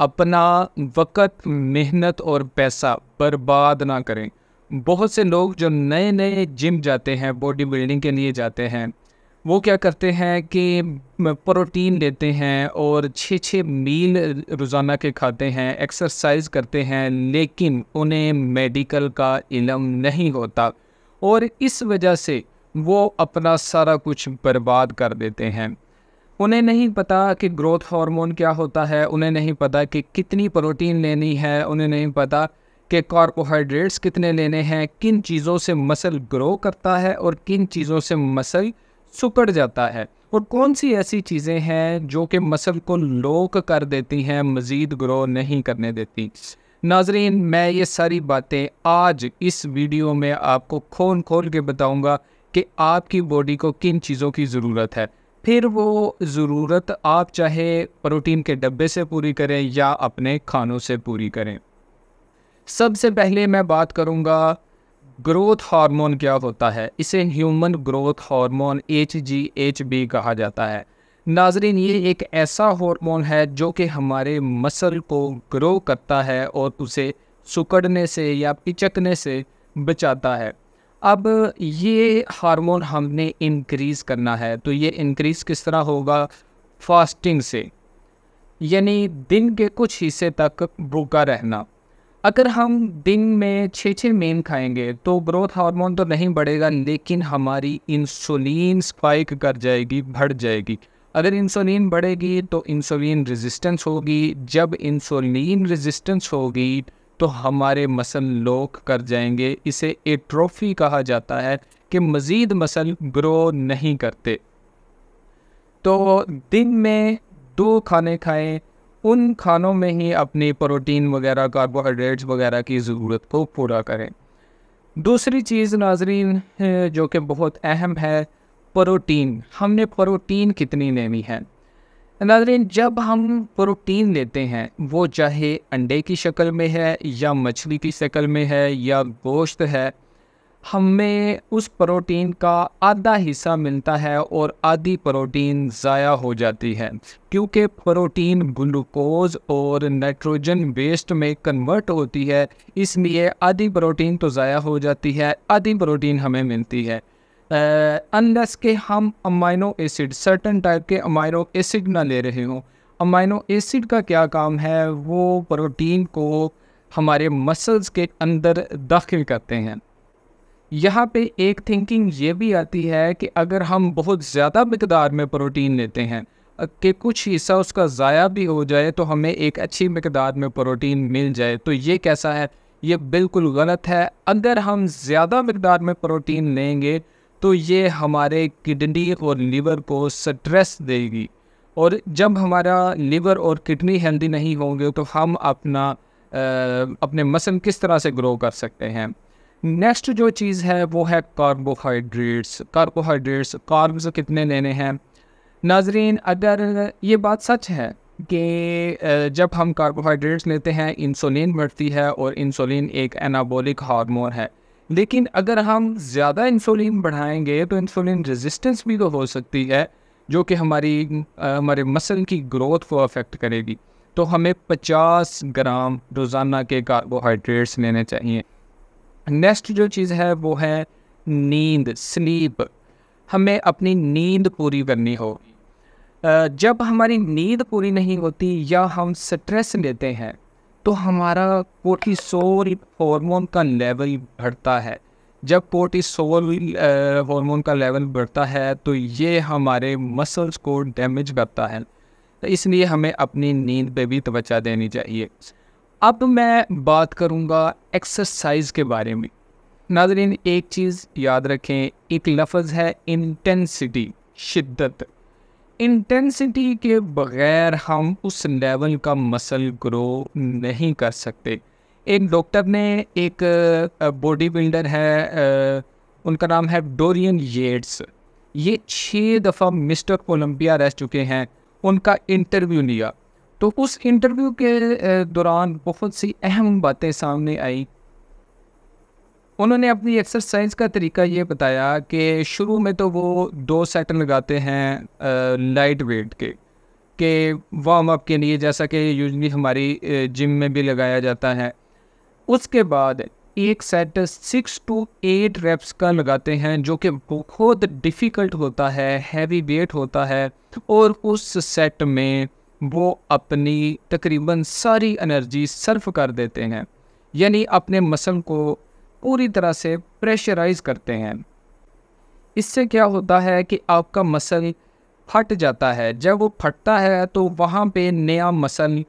अपना वक़्त मेहनत और पैसा बर्बाद ना करें बहुत से लोग जो नए नए जिम जाते हैं बॉडी बिल्डिंग के लिए जाते हैं वो क्या करते हैं कि प्रोटीन लेते हैं और छः छः मील रोज़ाना के खाते हैं एक्सरसाइज करते हैं लेकिन उन्हें मेडिकल का इलम नहीं होता और इस वजह से वो अपना सारा कुछ बर्बाद कर देते हैं उन्हें नहीं पता कि ग्रोथ हार्मोन क्या होता है उन्हें नहीं पता कि कितनी प्रोटीन लेनी है उन्हें नहीं पता कि कार्बोहाइड्रेट्स कितने लेने हैं किन चीज़ों से मसल ग्रो करता है और किन चीज़ों से मसल सुकड़ जाता है और कौन सी ऐसी चीज़ें हैं जो कि मसल को लोक कर देती हैं मज़ीद ग्रो नहीं करने देती नाजरीन मैं ये सारी बातें आज इस वीडियो में आपको खोल खोल के बताऊँगा कि आपकी बॉडी को किन चीज़ों की ज़रूरत है फिर वो ज़रूरत आप चाहे प्रोटीन के डब्बे से पूरी करें या अपने खानों से पूरी करें सबसे पहले मैं बात करूँगा ग्रोथ हार्मोन क्या होता है इसे human growth hormone H G H B कहा जाता है नाजरीन ये एक ऐसा हार्मोन है जो कि हमारे मसल को ग्रो करता है और उसे सुकड़ने से या पिचकने से बचाता है अब ये हार्मोन हमने इंक्रीज़ करना है तो ये इंक्रीज़ किस तरह होगा फास्टिंग से यानी दिन के कुछ हिस्से तक भूखा रहना अगर हम दिन में छः छः मेन खाएंगे तो ग्रोथ हार्मोन तो नहीं बढ़ेगा लेकिन हमारी इंसुलिन स्पाइक कर जाएगी बढ़ जाएगी अगर इंसुलिन बढ़ेगी तो इंसुलिन रेजिस्टेंस होगी जब इंसुलिन रेजिस्टेंस होगी तो हमारे मसल लोक कर जाएंगे इसे एट्रोफी कहा जाता है कि मज़ीद मसल ग्रो नहीं करते तो दिन में दो खाने खाएं उन खानों में ही अपनी प्रोटीन वगैरह कार्बोहाइड्रेट्स वगैरह की ज़रूरत को पूरा करें दूसरी चीज़ नाजरीन जो कि बहुत अहम है प्रोटीन हमने प्रोटीन कितनी लेनी है नाजरीन जब हम प्रोटीन लेते हैं वो चाहे अंडे की शक्ल में है या मछली की शक्ल में है या गोश्त है हमें उस प्रोटीन का आधा हिस्सा मिलता है और आधी प्रोटीन ज़ाया हो जाती है क्योंकि प्रोटीन ग्लूकोज और नाइट्रोजन वेस्ट में कन्वर्ट होती है इसलिए आधी प्रोटीन तो ज़ाया हो जाती है आधी प्रोटीन हमें मिलती है अनलेस के हम अमाइनो एसिड सर्टन टाइप के अमाइनो एसिड ना ले रहे हों अमाइनो एसिड का क्या काम है वो प्रोटीन को हमारे मसल्स के अंदर दाखिल करते हैं यहाँ पे एक थिंकिंग ये भी आती है कि अगर हम बहुत ज़्यादा मकदार में प्रोटीन लेते हैं कि कुछ हिस्सा उसका ज़ाया भी हो जाए तो हमें एक अच्छी मकदार में प्रोटीन मिल जाए तो ये कैसा है ये बिल्कुल गलत है अगर हम ज़्यादा मकदार में प्रोटीन लेंगे तो ये हमारे किडनी और लीवर को स्ट्रेस देगी और जब हमारा लीवर और किडनी हेल्दी नहीं होंगे तो हम अपना आ, अपने मसल किस तरह से ग्रो कर सकते हैं नेक्स्ट जो चीज़ है वो है कार्बोहाइड्रेट्स कार्बोहाइड्रेट्स कार्ब्स कितने लेने हैं नाजरीन अगर ये बात सच है कि जब हम कार्बोहाइड्रेट्स लेते हैं इंसुलिन बढ़ती है और इंसुलिन एक एनाबोलिक हार्मोन है लेकिन अगर हम ज़्यादा इंसुलिन बढ़ाएंगे तो इंसुलिन रेजिस्टेंस भी तो हो सकती है जो कि हमारी आ, हमारे मसल की ग्रोथ को अफेक्ट करेगी तो हमें 50 ग्राम रोज़ाना के कार्बोहाइड्रेट्स लेने चाहिए नेक्स्ट जो चीज़ है वो है नींद स्लीप हमें अपनी नींद पूरी करनी हो जब हमारी नींद पूरी नहीं होती या हम स्ट्रेस लेते हैं तो हमारा कोर्टिसोल हार्मोन का लेवल बढ़ता है जब कोर्टिसोल हार्मोन का लेवल बढ़ता है तो ये हमारे मसल्स को डैमेज करता है तो इसलिए हमें अपनी नींद पे भी तवज्जा देनी चाहिए अब मैं बात करूँगा एक्सरसाइज के बारे में नाजरीन एक चीज़ याद रखें एक लफ्ज़ है इंटेंसिटी शिद्दत इंटेंसिटी के बगैर हम उस लेवल का मसल ग्रो नहीं कर सकते एक डॉक्टर ने एक बॉडी बिल्डर है उनका नाम है डोरियन येट्स ये छः दफ़ा मिस्टर ओलंपिया रह चुके हैं उनका इंटरव्यू लिया तो उस इंटरव्यू के दौरान बहुत सी अहम बातें सामने आई उन्होंने अपनी एक्सरसाइज का तरीका ये बताया कि शुरू में तो वो दो सेट लगाते हैं लाइट वेट के के वार्म अप के लिए जैसा कि यूजली हमारी जिम में भी लगाया जाता है उसके बाद एक set six to eight reps का लगाते हैं जो कि बहुत डिफ़िकल्ट होता है हैवी वेट होता है और उस सेट में वो अपनी तकरीबन सारी एनर्जी सर्फ कर देते हैं यानी अपने मसल को पूरी तरह से प्रेशराइज करते हैं इससे क्या होता है कि आपका मसल फट जाता है जब वो फटता है तो वहाँ पे नया मसल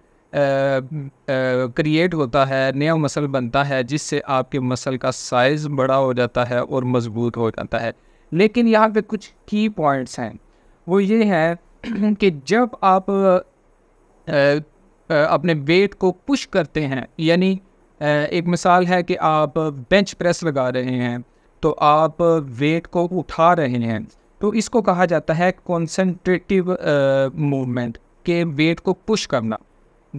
क्रिएट होता है नया मसल बनता है जिससे आपके मसल का साइज़ बड़ा हो जाता है और मज़बूत हो जाता है लेकिन यहाँ पे कुछ की पॉइंट्स हैं वो ये हैं कि जब आप अपने वेट को पुश करते हैं यानी एक मिसाल है कि आप बेंच प्रेस लगा रहे हैं तो आप वेट को उठा रहे हैं तो इसको कहा जाता है कॉन्सेंट्रेटिव मूवमेंट के वेट को पुश करना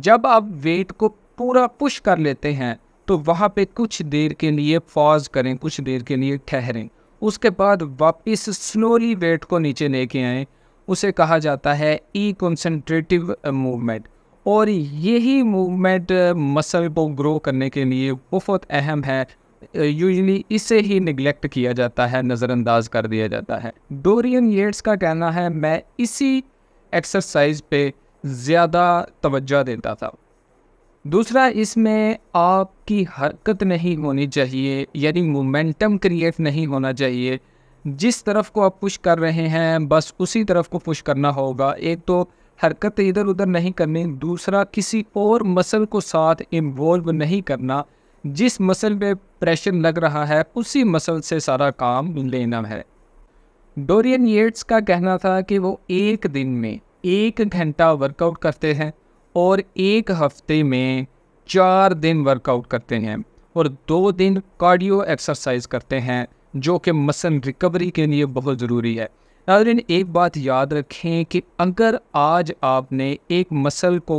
जब आप वेट को पूरा पुश कर लेते हैं तो वहाँ पे कुछ देर के लिए पॉज करें कुछ देर के लिए ठहरें उसके बाद वापस स्लोली वेट को नीचे लेके आएँ उसे कहा जाता है ई कॉन्सेंट्रेटिव मूवमेंट और यही मूवमेंट मसल को ग्रो करने के लिए बहुत अहम है यूजली uh, इसे ही निगलेक्ट किया जाता है नज़रअंदाज कर दिया जाता है डोरियन येट्स का कहना है मैं इसी एक्सरसाइज पे ज़्यादा तवज्जो देता था दूसरा इसमें आपकी हरकत नहीं होनी चाहिए यानी मोमेंटम क्रिएट नहीं होना चाहिए जिस तरफ को आप पुश कर रहे हैं बस उसी तरफ को पुश करना होगा एक तो हरकतें इधर उधर नहीं करनी दूसरा किसी और मसल को साथ इन्वॉल्व नहीं करना जिस मसल पे प्रेशर लग रहा है उसी मसल से सारा काम लेना है डोरियन येट्स का कहना था कि वो एक दिन में एक घंटा वर्कआउट करते हैं और एक हफ्ते में चार दिन वर्कआउट करते हैं और दो दिन कार्डियो एक्सरसाइज करते हैं जो कि मसल रिकवरी के लिए बहुत ज़रूरी है नाजरीन एक बात याद रखें कि अगर आज आपने एक मसल को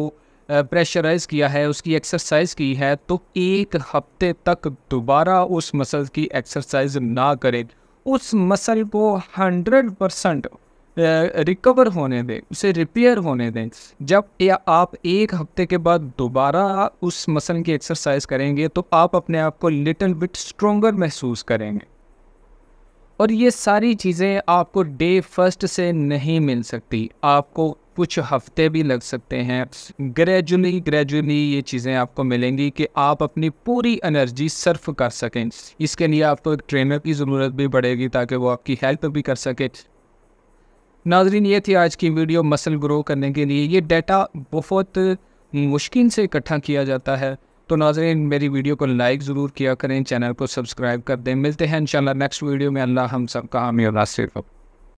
प्रेशराइज़ किया है उसकी एक्सरसाइज की है तो एक हफ्ते तक दोबारा उस मसल की एक्सरसाइज ना करें उस मसल को हंड्रेड परसेंट रिकवर होने दें उसे रिपेयर होने दें जब या आप एक हफ्ते के बाद दोबारा उस मसल की एक्सरसाइज करेंगे तो आप अपने आप को लिटिल बिट स्ट्रोंगर महसूस करेंगे और ये सारी चीज़ें आपको डे फर्स्ट से नहीं मिल सकती आपको कुछ हफ्ते भी लग सकते हैं ग्रेजुअली ग्रेजुअली ये चीज़ें आपको मिलेंगी कि आप अपनी पूरी एनर्जी सर्फ कर सकें इसके लिए आपको एक ट्रेनर की ज़रूरत भी पड़ेगी ताकि वो आपकी हेल्प भी कर सके नाजरीन ये थी आज की वीडियो मसल ग्रो करने के लिए ये डेटा बहुत मुश्किल से इकट्ठा किया जाता है तो नाजरीन मेरी वीडियो को लाइक ज़रूर किया करें चैनल को सब्सक्राइब कर दें मिलते हैं इंशाल्लाह नेक्स्ट वीडियो में अल्लाह हम सब का हामी और नासिर